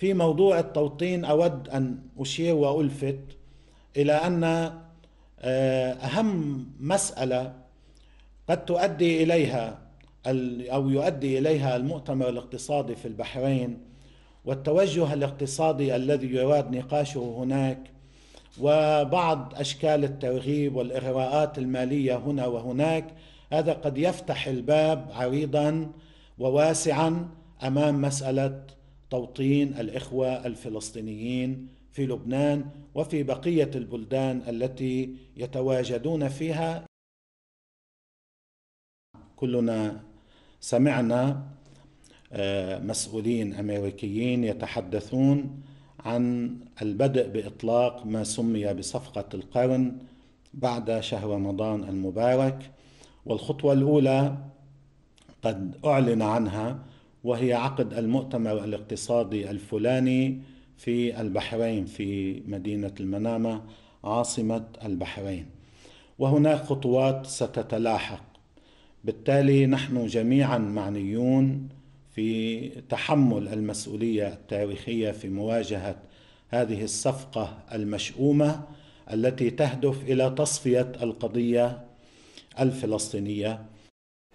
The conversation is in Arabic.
في موضوع التوطين أود أن أشير وألفت إلى أن آه، أهم مسألة قد تؤدي إليها أو يؤدي إليها المؤتمر الاقتصادي في البحرين والتوجه الاقتصادي الذي يراد نقاشه هناك وبعض أشكال الترغيب والإغراءات المالية هنا وهناك هذا قد يفتح الباب عريضا وواسعا أمام مسألة توطين الاخوه الفلسطينيين في لبنان وفي بقيه البلدان التي يتواجدون فيها كلنا سمعنا آه، مسؤولين امريكيين يتحدثون عن البدء باطلاق ما سمي بصفقه القرن بعد شهر رمضان المبارك والخطوه الاولى قد اعلن عنها وهي عقد المؤتمر الاقتصادي الفلاني في البحرين في مدينة المنامة عاصمة البحرين وهناك خطوات ستتلاحق بالتالي نحن جميعا معنيون في تحمل المسؤولية التاريخية في مواجهة هذه الصفقة المشؤومة التي تهدف إلى تصفية القضية الفلسطينية